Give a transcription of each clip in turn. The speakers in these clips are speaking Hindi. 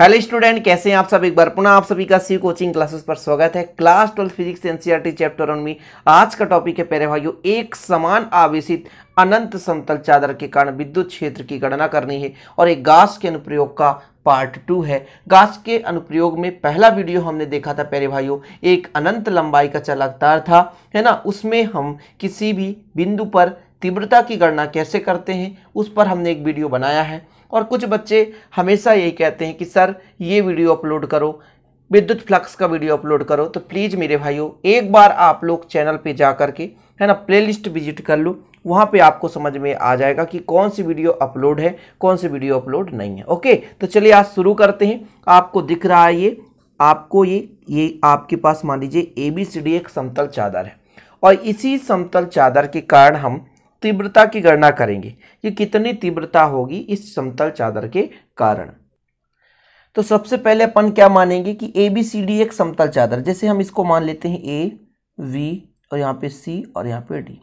हेलो स्टूडेंट कैसे हैं आप सब एक बार पुनः आप सभी का सी कोचिंग क्लासेस पर स्वागत है class twelve physics NCERT chapter one में आज का टॉपिक है प्यारे भाइयों एक समान आवेशित अनंत समतल चादर के कारण विद्युत क्षेत्र की गणना करनी है और एक गास के अनुप्रयोग का पार्ट टू है गास के अनुप्रयोग में पहला वीडियो हमने देखा था प्यारे भाइयों एक अनंत लंबाई का चालक तार था है ना उसमें हम किसी भी बिंदु पर तीव्रता की गणना कैसे करते हैं उस पर हमने एक वीडियो बनाया है और कुछ बच्चे हमेशा यही कहते हैं कि सर ये वीडियो अपलोड करो विद्युत फ्लक्स का वीडियो अपलोड करो तो प्लीज़ मेरे भाइयों एक बार आप लोग चैनल पे जा कर के है ना प्लेलिस्ट विजिट कर लो वहाँ पे आपको समझ में आ जाएगा कि कौन सी वीडियो अपलोड है कौन सी वीडियो अपलोड नहीं है ओके तो चलिए आज शुरू करते हैं आपको दिख रहा है ये आपको ये ये आपके पास मान लीजिए ए बी सी डी एक समतल चादर है और इसी समतल चादर के कारण हम तीव्रता की गणना करेंगे कि कितनी तीव्रता होगी इस समतल चादर के कारण तो सबसे पहले अपन क्या मानेंगे कि ए बी सी डी एक समतल चादर जैसे हम इसको मान लेते हैं ए वी और यहाँ पे सी और यहाँ पे D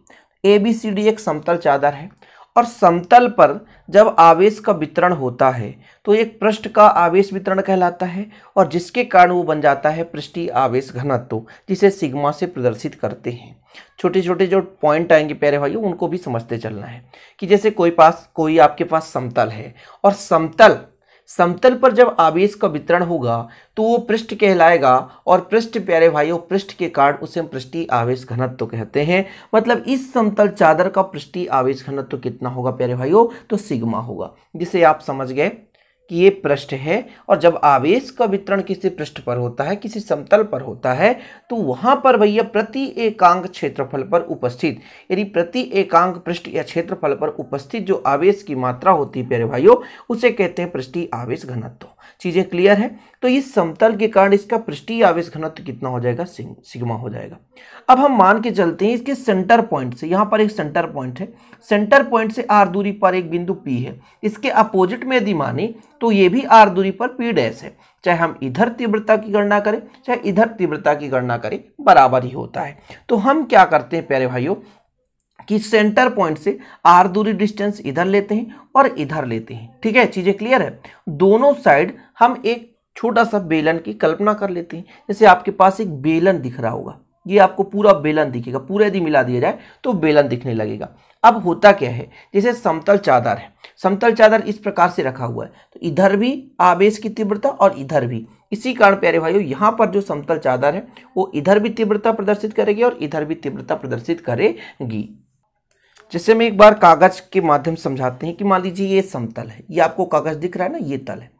A B C D एक समतल चादर है और समतल पर जब आवेश का वितरण होता है तो एक पृष्ठ का आवेश वितरण कहलाता है और जिसके कारण वो बन जाता है पृष्ठीय आवेश घनत्व जिसे सिग्मा से प्रदर्शित करते हैं छोटे छोटे जो पॉइंट आएंगे प्यारे भाइयों उनको भी समझते चलना है कि जैसे कोई पास कोई आपके पास समतल है और समतल समतल पर जब आवेश का वितरण होगा तो वो पृष्ठ कहलाएगा और पृष्ठ प्यारे भाइयों पृष्ठ के कारण उसे हम पृष्ठ आवेश घनत्व तो कहते हैं मतलब इस समतल चादर का पृष्ठ आवेश घनत्व तो कितना होगा प्यारे भाइयों तो सिग्मा होगा जिसे आप समझ गए कि ये पृष्ठ है और जब आवेश का वितरण किसी पृष्ठ पर होता है किसी समतल पर होता है तो वहाँ पर भैया प्रति एकांक क्षेत्रफल पर उपस्थित यदि प्रति एकांक पृष्ठ या क्षेत्रफल पर उपस्थित जो आवेश की मात्रा होती है प्यारे भाइयों उसे कहते हैं पृष्ठी आवेश घनत्व चीज़ें क्लियर है तो इस समतल के कारण इसका पृष्ठीय आवेश घनत्व कितना हो जाएगा सिग्मा हो जाएगा अब हम मान के चलते हैं इसके सेंटर पॉइंट से यहाँ पर एक सेंटर पॉइंट है सेंटर पॉइंट से आर दूरी पर एक बिंदु पी है इसके अपोजिट में यदि माने तो ये भी आर दूरी पर पी डैश है चाहे हम इधर तीव्रता की गणना करें चाहे इधर तीव्रता की गणना करें बराबर ही होता है तो हम क्या करते हैं प्यारे भाइयों कि सेंटर पॉइंट से आर दूरी डिस्टेंस इधर लेते हैं और इधर लेते हैं ठीक है चीज़ें क्लियर है दोनों साइड हम एक छोटा सा बेलन की कल्पना कर लेते हैं जैसे आपके पास एक बेलन दिख रहा होगा ये आपको पूरा बेलन दिखेगा पूरा यदि मिला दिया जाए तो बेलन दिखने लगेगा अब होता क्या है जैसे समतल चादर है समतल चादर इस प्रकार से रखा हुआ है तो इधर भी आवेश की तीव्रता और इधर भी इसी कारण प्यारे भाइयों यहाँ पर जो समतल चादर है वो इधर भी तीव्रता प्रदर्शित करेगी और इधर भी तीव्रता प्रदर्शित करेगी जैसे हम एक बार कागज के माध्यम समझाते हैं कि मान लीजिए ये समतल है ये आपको कागज दिख रहा है ना ये तल है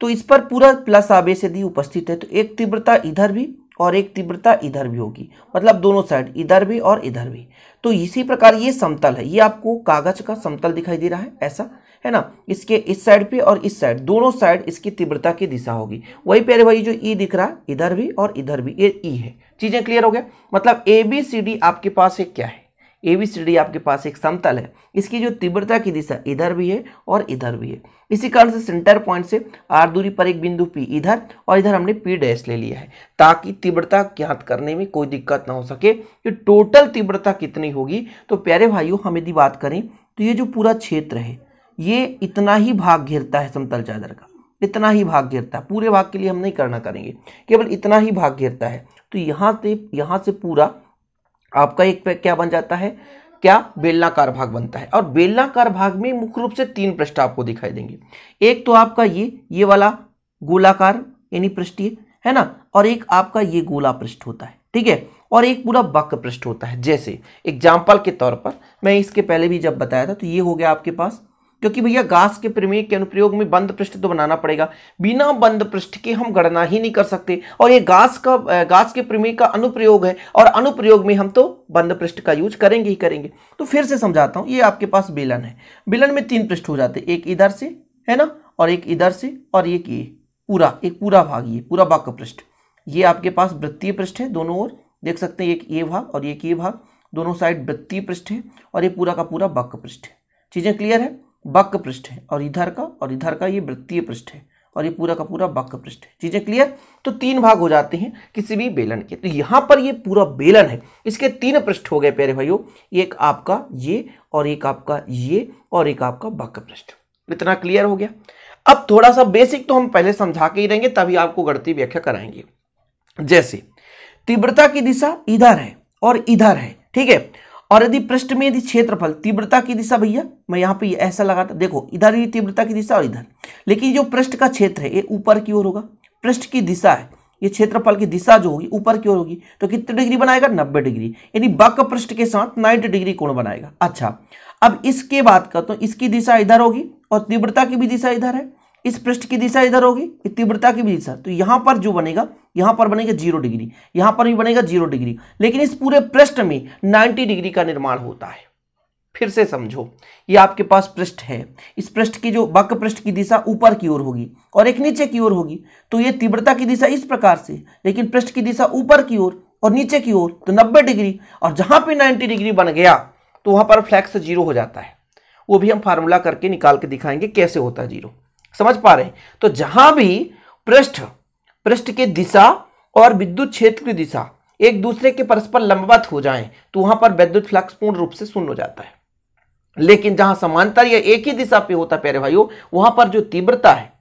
तो इस पर पूरा प्लस आवेश यदि उपस्थित है तो एक तीव्रता इधर भी और एक तीव्रता इधर भी होगी मतलब दोनों साइड इधर भी और इधर भी तो इसी प्रकार ये समतल है ये आपको कागज का समतल दिखाई दे रहा है ऐसा है ना इसके इस साइड पे और इस साइड दोनों साइड इसकी तीव्रता की दिशा होगी वही प्यारे भाई जो ई दिख रहा है इधर भी और इधर भी ये ई है चीजें क्लियर हो गया मतलब ए बी सी डी आपके पास एक क्या है ए बी सी डी आपके पास एक समतल है इसकी जो तीव्रता की दिशा इधर भी है और इधर भी है इसी कारण से सेंटर पॉइंट से आर दूरी पर एक बिंदु पी इधर और इधर हमने पी डैश ले लिया है ताकि तीव्रता ज्ञात करने में कोई दिक्कत ना हो सके कि तो टोटल तीव्रता कितनी होगी तो प्यारे भाइयों हम यदि बात करें तो ये जो पूरा क्षेत्र है ये इतना ही भाग घेरता है समतल चादर का इतना ही भाग घेरता है पूरे भाग के लिए हम नहीं करना करेंगे केवल इतना ही भाग घेरता है तो यहाँ से यहाँ से पूरा आपका एक क्या बन जाता है क्या बेलनाकार भाग बनता है और बेलनाकार भाग में मुख्य रूप से तीन पृष्ठ आपको दिखाई देंगे एक तो आपका ये ये वाला गोलाकार यानी पृष्ठीय है ना और एक आपका ये गोला पृष्ठ होता है ठीक है और एक पूरा वक्र पृष्ठ होता है जैसे एग्जाम्पल के तौर पर मैं इसके पहले भी जब बताया था तो ये हो गया आपके पास क्योंकि भैया गास के प्रमेय के अनुप्रयोग में बंद पृष्ठ तो बनाना पड़ेगा बिना बंद पृष्ठ के हम गणना ही नहीं कर सकते और ये गास का गास के प्रमेय का अनुप्रयोग है और अनुप्रयोग में हम तो बंद पृष्ठ का यूज करेंगे ही करेंगे तो फिर से समझाता हूँ ये आपके पास बेलन है बेलन में तीन पृष्ठ हो जाते एक इधर से है ना और एक इधर से और एक ये पूरा एक पूरा भाग ये पूरा भाग पृष्ठ ये आपके पास वृत्तीय पृष्ठ है दोनों ओर देख सकते हैं एक ये भाग और एक ये भाग दोनों साइड वृत्तीय पृष्ठ है और ये पूरा का पूरा बाक पृष्ठ है चीज़ें क्लियर है बक्क पृष्ठ है और इधर का और इधर का ये वृत्तीय पृष्ठ है और ये पूरा का पूरा बक्क पृष्ठ है चीजें क्लियर तो तीन भाग हो जाते हैं किसी भी बेलन के तो यहां पर ये पूरा बेलन है इसके तीन पृष्ठ हो गए प्यारे भाइयों एक आपका ये और एक आपका ये और एक आपका बक्क पृष्ठ इतना क्लियर हो गया अब थोड़ा सा बेसिक तो हम पहले समझा के ही रहेंगे तभी आपको गणती व्याख्या कराएंगे जैसे तीव्रता की दिशा इधर है और इधर है ठीक है और यदि पृष्ठ में यदि क्षेत्रफल तीव्रता की दिशा भैया मैं यहाँ पे ऐसा लगाता देखो इधर ही तीव्रता की दिशा और इधर लेकिन जो पृष्ठ का क्षेत्र है ये ऊपर की ओर होगा पृष्ठ की दिशा है ये क्षेत्रफल की दिशा जो होगी ऊपर की ओर होगी तो कितने डिग्री बनाएगा नब्बे डिग्री यानी बक पृष्ठ के साथ नाइन्टी डिग्री कोण बनाएगा अच्छा अब इसके बात कर तो इसकी दिशा इधर होगी और तीव्रता की भी दिशा इधर है इस पृष्ठ की दिशा इधर होगी तीव्रता की भी दिशा तो यहां पर जो बनेगा यहां पर बनेगा जीरो डिग्री यहां पर भी बनेगा जीरो डिग्री लेकिन इस पूरे पृष्ठ में नाइन्टी डिग्री का निर्माण होता है फिर से समझो ये आपके पास पृष्ठ है इस पृष्ठ की जो वक्र पृष्ठ की दिशा ऊपर की ओर होगी और एक नीचे की ओर होगी तो ये तीव्रता की दिशा इस प्रकार से लेकिन पृष्ठ की दिशा ऊपर की ओर और नीचे की ओर तो 90 डिग्री और जहां पे 90 डिग्री बन गया तो वहां पर फ्लैक्स जीरो हो जाता है वो भी हम फार्मूला करके निकाल के दिखाएंगे कैसे होता है जीरो समझ पा रहे हैं तो जहां भी पृष्ठ पृष्ठ की दिशा और विद्युत क्षेत्र की दिशा एक दूसरे के परस्पर लंबवत हो जाएं तो वहां पर वैद्युत फ्लक्स पूर्ण रूप से शून्य हो जाता है लेकिन जहां समांतर या एक ही दिशा पे होता है प्यारे भाइयों वहां पर जो तीव्रता है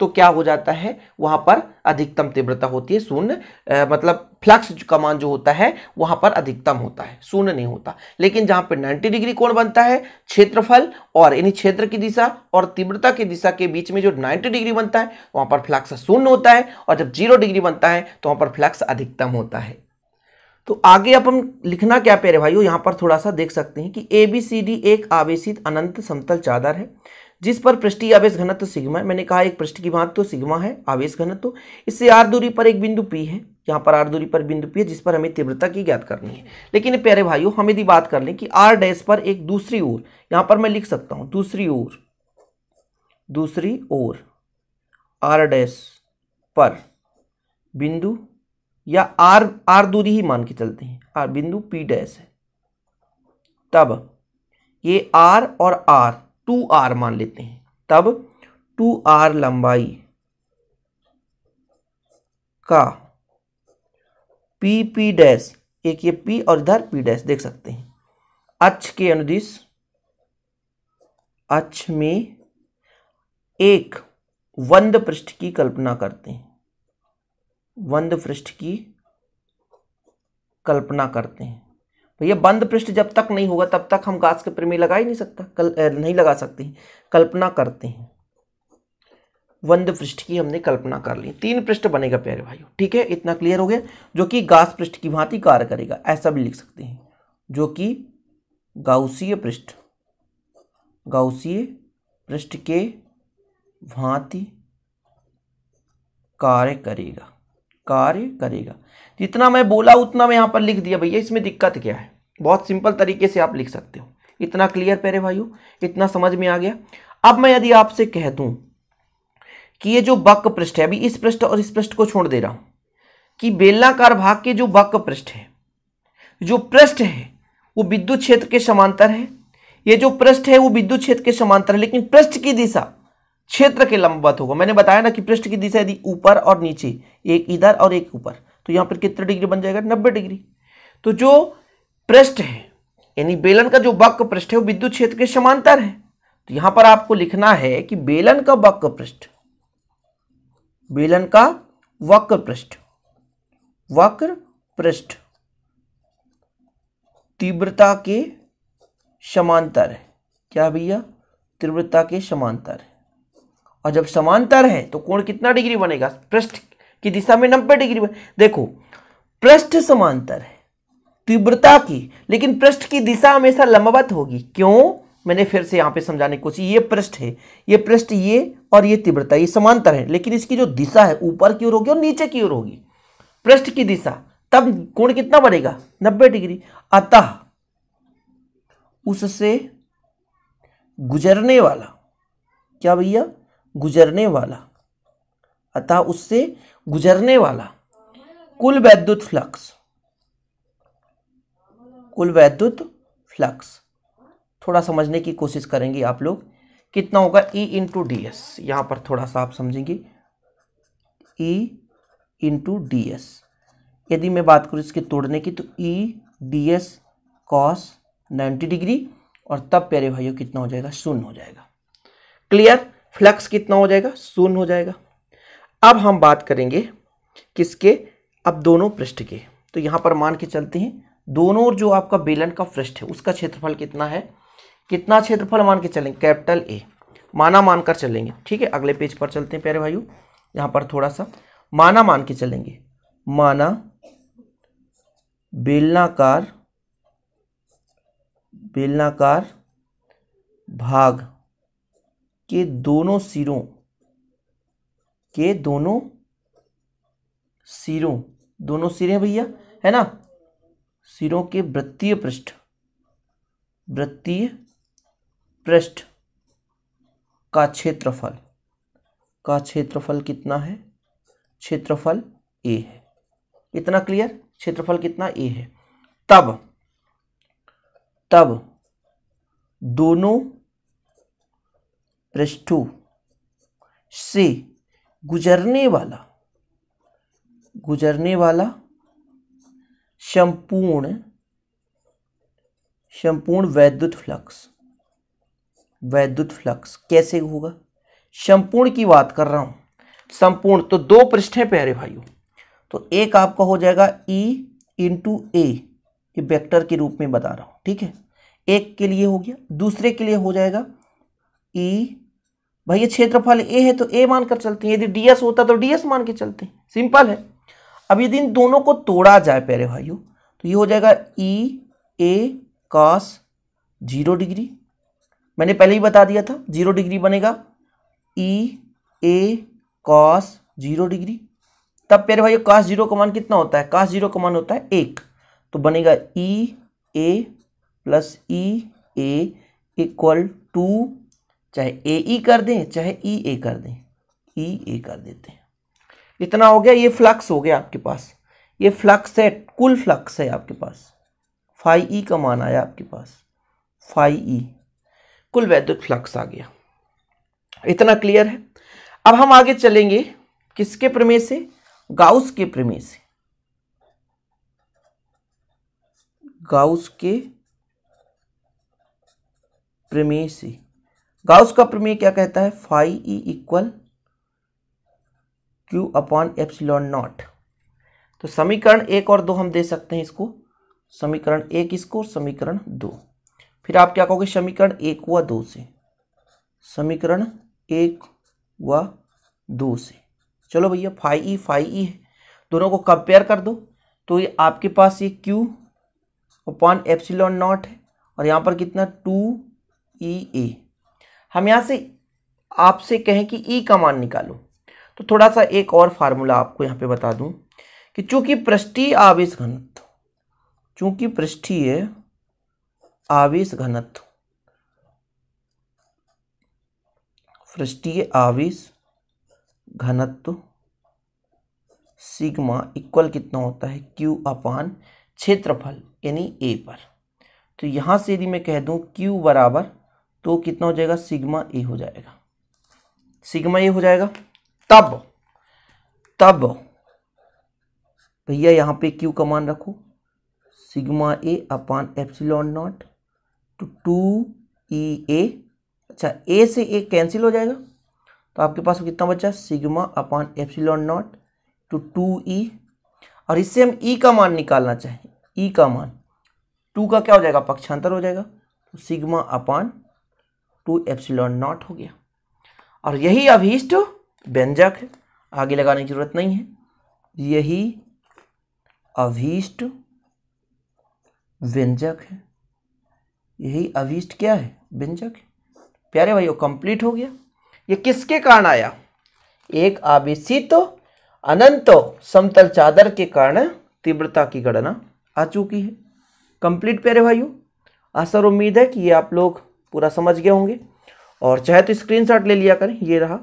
तो क्या हो जाता है वहां पर अधिकतम तीव्रता होती है शून्य मतलब फ्लक्स का मान जो होता है वहां पर अधिकतम होता है शून्य नहीं होता लेकिन जहां पर 90 डिग्री कोण बनता है क्षेत्रफल और यानी क्षेत्र की दिशा और तीव्रता की दिशा के बीच में जो 90 डिग्री बनता है वहां पर फ्लक्स शून्य होता है और जब जीरो डिग्री बनता है तो वहां पर फ्लक्स अधिकतम होता है तो आगे अपन लिखना क्या रहे भाई यहाँ पर थोड़ा सा देख सकते हैं कि ए बी सी डी एक आवेशित अनंत समतल चादर है जिस पर पृष्ठी आवेश घनत्व सिग्मा है मैंने कहा एक पृष्ठ की महत्व तो सिग्मा है आवेश घनत्व इससे आर दूरी पर एक बिंदु पी है यहाँ पर आर दूरी पर बिंदु पी है जिस पर हमें तीव्रता की ज्ञात करनी है लेकिन प्यारे भाइयों हम यदि बात कर लें कि आर डैश पर एक दूसरी ओर यहाँ पर मैं लिख सकता हूँ दूसरी ओर दूसरी ओर आर डैश पर बिंदु या आर आर दूरी ही मान के चलते हैं आर बिंदु पी डैश है तब ये आर और आर टू आर मान लेते हैं तब टू आर लंबाई का पी पी डैश एक ये पी और इधर पी डैश देख सकते हैं अक्ष के अनुदिश अक्ष में एक वंद पृष्ठ की कल्पना करते हैं वंद पृष्ठ की कल्पना करते हैं तो ये बंद पृष्ठ जब तक नहीं होगा तब तक हम गास के प्रमेय लगा ही नहीं सकता कल नहीं लगा सकते कल्पना करते हैं बंद पृष्ठ की हमने कल्पना कर ली तीन पृष्ठ बनेगा प्यारे भाइयों ठीक है इतना क्लियर हो गया जो कि गास पृष्ठ की भांति कार्य करेगा ऐसा भी लिख सकते हैं जो कि गाउसीय पृष्ठ गाउसीय पृष्ठ के भांति कार्य करेगा कार्य करेगा जितना मैं बोला उतना मैं यहाँ पर लिख दिया भैया इसमें दिक्कत क्या है बहुत सिंपल तरीके से आप लिख सकते हो इतना क्लियर पेरे भाइयों इतना समझ में आ गया अब मैं यदि आपसे कह दूँ कि ये जो बक पृष्ठ है अभी इस पृष्ठ और इस पृष्ठ को छोड़ दे रहा हूँ कि बेलनाकार भाग के जो बक पृष्ठ है जो पृष्ठ है वो विद्युत क्षेत्र के समांतर है ये जो पृष्ठ है वो विद्युत क्षेत्र के समांतर है लेकिन पृष्ठ की दिशा क्षेत्र के लंबवत होगा मैंने बताया ना कि पृष्ठ की दिशा यदि ऊपर और नीचे एक इधर और एक ऊपर तो यहाँ पर कितना डिग्री बन जाएगा नब्बे डिग्री तो जो पृष्ठ है यानी बेलन का जो वक्र पृष्ठ है वो विद्युत क्षेत्र के समांतर है तो यहां पर आपको लिखना है कि बेलन का वक्र पृष्ठ बेलन का वक्र पृष्ठ वक्र पृष्ठ तीव्रता के समांतर है क्या भैया तीव्रता के समांतर और जब समांतर है तो कोण कितना डिग्री बनेगा पृष्ठ की दिशा में नब्बे डिग्री बने देखो पृष्ठ समांतर है तीव्रता की लेकिन पृष्ठ की दिशा हमेशा लंबवत होगी क्यों मैंने फिर से यहां पे समझाने की कोशिश ये पृष्ठ है ये पृष्ठ ये और ये तीव्रता ये समांतर है लेकिन इसकी जो दिशा है ऊपर की ओर होगी और नीचे की ओर होगी पृष्ठ की दिशा तब कोण कितना बनेगा नब्बे डिग्री अतः उससे गुजरने वाला क्या भैया गुजरने वाला अतः उससे गुजरने वाला कुल वैद्युत फ्लक्स कुल वैद्युत फ्लक्स थोड़ा समझने की कोशिश करेंगे आप लोग कितना होगा ई इंटू डी एस यहाँ पर थोड़ा सा आप समझेंगे ई इंटू डी एस यदि मैं बात करूँ इसके तोड़ने की तो E D S cos ninety degree और तब प्यारे भाइयों कितना हो जाएगा शून्य हो जाएगा क्लियर फ्लक्स कितना हो जाएगा शून्य हो जाएगा अब हम बात करेंगे किसके अब दोनों पृष्ठ के तो यहाँ पर मान के चलते हैं दोनों जो आपका बेलन का पृष्ठ है उसका क्षेत्रफल कितना है कितना क्षेत्रफल मान के चलेंगे कैपिटल ए माना मान कर चलेंगे ठीक है अगले पेज पर चलते हैं प्यारे भाइयों यहाँ पर थोड़ा सा माना मान के चलेंगे माना बेलनाकार बेलनाकार भाग के दोनों सिरों के दोनों सिरों दोनों सिरे भैया है ना सिरों के वृत्तीय पृष्ठ वृत्तीय पृष्ठ का क्षेत्रफल का क्षेत्रफल कितना है क्षेत्रफल ए है इतना क्लियर क्षेत्रफल कितना ए है तब तब दोनों प्लस टू से गुजरने वाला गुजरने वाला संपूर्ण संपूर्ण वैद्युत फ्लक्स वैद्युत फ्लक्स कैसे होगा संपूर्ण की बात कर रहा हूं संपूर्ण तो दो पृष्ठें प्यारे भाइयों तो एक आपका हो जाएगा ई इंटू ए वेक्टर के रूप में बता रहा हूं ठीक है एक के लिए हो गया दूसरे के लिए हो जाएगा ई e भाई ये क्षेत्रफल ए है तो ए मानकर चलते हैं यदि डीएस होता तो डीएस मान के चलते हैं सिंपल है अब यदि इन दोनों को तोड़ा जाए प्यारे भाइयों तो ये हो जाएगा E A cos zero degree मैंने पहले ही बता दिया था जीरो डिग्री बनेगा E A cos zero degree तब प्यारे भाइयों कास जीरो का मान कितना होता है कॉस जीरो का मान होता है एक तो बनेगा E A plus E A equal to चाहे ए ई e कर दें चाहे ई e, ए कर दें ई e, ए कर देते हैं इतना हो गया ये फ्लक्स हो गया आपके पास ये फ्लक्स है कुल फ्लक्स है आपके पास फाइ ई का मान आया आपके पास फाइ ई कुल वैद्युत फ्लक्स आ गया इतना क्लियर है अब हम आगे चलेंगे किसके प्रमेय से गाउस के प्रमेय से गाउस के प्रमेय से गाउस का प्रमेय क्या कहता है five E equal Q upon epsilon naught तो समीकरण एक और दो हम दे सकते हैं इसको समीकरण एक इसको समीकरण दो फिर आप क्या कहोगे समीकरण एक व दो से समीकरण एक व दो से चलो भैया फाइव ई फाइव ई दोनों को कंपेयर कर दो तो ये आपके पास ये क्यू अपॉन एप्सिलॉन नॉट है और यहाँ पर कितना टू ई ए हम यहाँ से आपसे कहें कि ई e का मान निकालो तो थोड़ा सा एक और फार्मूला आपको यहाँ पे बता दूं कि चूंकि पृष्ठीय आवेश घनत्व चूंकि पृष्ठीय आवेश घनत्व पृष्ठीय आवेश घनत्व सिग्मा इक्वल कितना होता है क्यू अपान क्षेत्रफल यानी ए पर तो यहाँ से यदि मैं कह दूँ क्यू बराबर तो कितना हो जाएगा सिग्मा ए हो जाएगा सिग्मा ए हो जाएगा तब तब भैया यहाँ पे क्यू का मान रखो sigma A upon epsilon naught two two E A अच्छा ए से ए कैंसिल हो जाएगा तो आपके पास कितना बचा sigma upon epsilon naught two two E और इससे हम ई का मान निकालना चाहें ई का मान टू का क्या हो जाएगा पक्षांतर हो जाएगा तो sigma upon two epsilon naught हो गया और यही अभीष्ट व्यंजक है आगे लगाने की जरूरत नहीं है यही अभीष्ट व्यंजक है यही अभीष्ट क्या है व्यंजक प्यारे भाई वो कंप्लीट हो गया ये किसके कारण आया एक आवेशित तो, अनंत समतल चादर के कारण तीव्रता की गणना आ चुकी है कंप्लीट प्यारे भाइयों असर उम्मीद है कि ये आप लोग पूरा समझ गए होंगे और चाहे तो स्क्रीनशॉट ले लिया करें ये रहा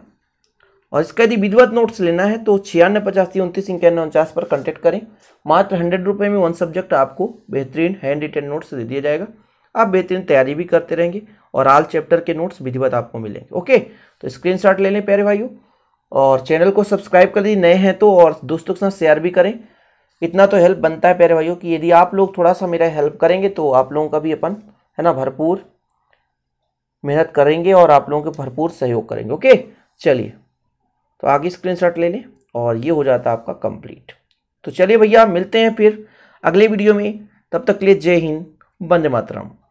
और इसका यदि विधिवत नोट्स लेना है तो छियानवे पचासी उनतीस इक्यानवे उनचास पर कंटेक्ट करें मात्र हंड्रेड रुपये में वन सब्जेक्ट आपको बेहतरीन हैंड रिटेन नोट्स दे दिया जाएगा आप बेहतरीन तैयारी भी करते रहेंगे और आल चैप्टर के नोट्स विधिवत आपको मिलेंगे ओके तो शॉट ले लें प्यारे भाइयों और चैनल को सब्सक्राइब कर दी नए हैं तो और दोस्तों के साथ शेयर भी करें इतना तो हेल्प बनता है प्यारे भाइयों कि यदि आप लोग थोड़ा सा मेरा हेल्प करेंगे तो आप लोगों का भी अपन है ना भरपूर मेहनत करेंगे और आप लोगों के भरपूर सहयोग करेंगे ओके चलिए तो आगे स्क्रीन ले लें और ये हो जाता है आपका कंप्लीट तो चलिए भैया मिलते हैं फिर अगले वीडियो में तब तक के लिए जय हिंद बंदे मातरम